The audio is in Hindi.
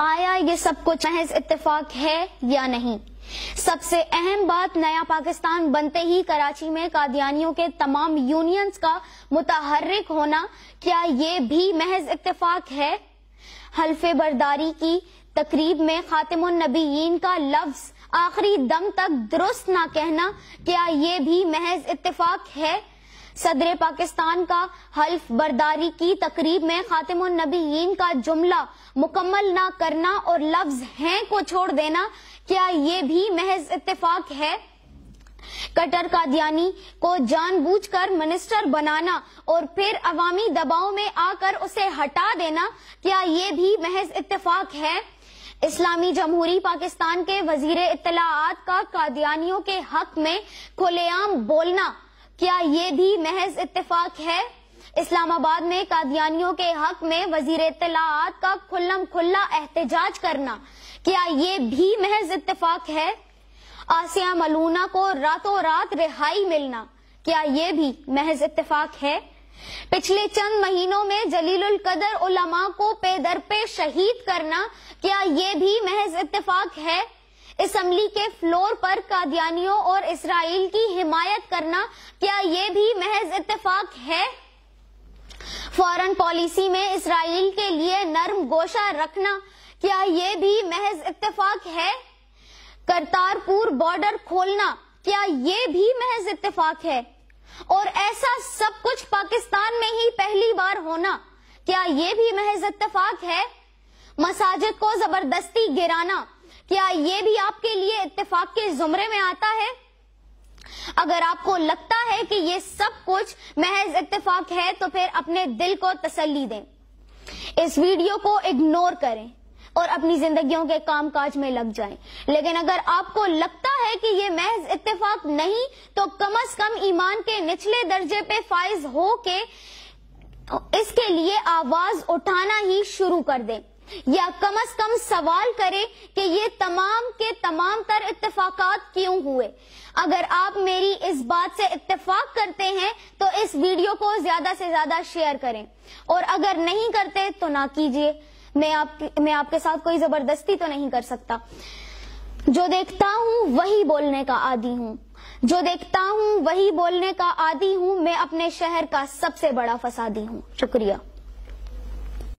आया ये सब कुछ महज इतफाक है या नहीं सबसे अहम बात नया पाकिस्तान बनते ही कराची में कादियानियों के तमाम यूनियंस का मुतहरक होना क्या ये भी महज इतफाक है हल्फे बर्दारी की तकरीब में खातिमनबीन का लफ्ज आखिरी दम तक दुरुस्त ना कहना क्या ये भी महज इतफाक है सदर पाकिस्तान का हल्फ बर्दारी की तकरीब में खातिम नबीन का जुमला मुकम्मल न करना और लफ्ज है को छोड़ देना क्या ये भी महज इतफाक है कटर कादियानी को जान बूझ कर मिनिस्टर बनाना और फिर अवामी दबाव में आकर उसे हटा देना क्या ये भी महज इतफ़ाक है इस्लामी जमहूरी पाकिस्तान के वजीर इतलात का कादियानियों के हक में खुलेआम बोलना क्या ये भी महज इतफाक है इस्लामाबाद में कादियानियों के हक में वजीर इतलात का खुल्लम खुल्ला एहतजाज करना क्या ये भी महज इतफाक है आसिया मलूना को रातों रात रिहाई मिलना क्या ये भी महज इतफाक है पिछले चंद महीनों में जलीलुल कदर उलमा को पेदर पे शहीद करना क्या ये भी महज इतफाक है इसम्बली के फ्लोर पर कादियानियों और इसराइल की हिमायत करना क्या ये भी महज इतफाक है फॉरेन पॉलिसी में इसराइल के लिए नर्म गोशा रखना क्या ये भी महज इतफाक है करतारपुर बॉर्डर खोलना क्या ये भी महज इतफाक है और ऐसा सब कुछ पाकिस्तान में ही पहली बार होना क्या ये भी महज इतफाक है मसाजिद को जबरदस्ती गिराना क्या ये भी आपके लिए इतफाक के जुमरे में आता है अगर आपको लगता है कि ये सब कुछ महज इतफाक है तो फिर अपने दिल को तसली दें इस वीडियो को इग्नोर करें और अपनी जिंदगियों के काम काज में लग जाएं। लेकिन अगर आपको लगता है कि ये महज इतफाक नहीं तो कम अज कम ईमान के निचले दर्जे पे फाइज हो के इसके लिए आवाज उठाना ही शुरू कर दें या कम अज कम सवाल करें कि ये तमाम के तमाम तर इतफाक क्यों हुए अगर आप मेरी इस बात से इतफाक करते हैं तो इस वीडियो को ज्यादा से ज्यादा शेयर करें और अगर नहीं करते तो ना कीजिए मैं आपके मैं आपके साथ कोई जबरदस्ती तो नहीं कर सकता जो देखता हूँ वही बोलने का आदि हूँ जो देखता हूँ वही बोलने का आदि हूँ मैं अपने शहर का सबसे बड़ा फसादी हूँ शुक्रिया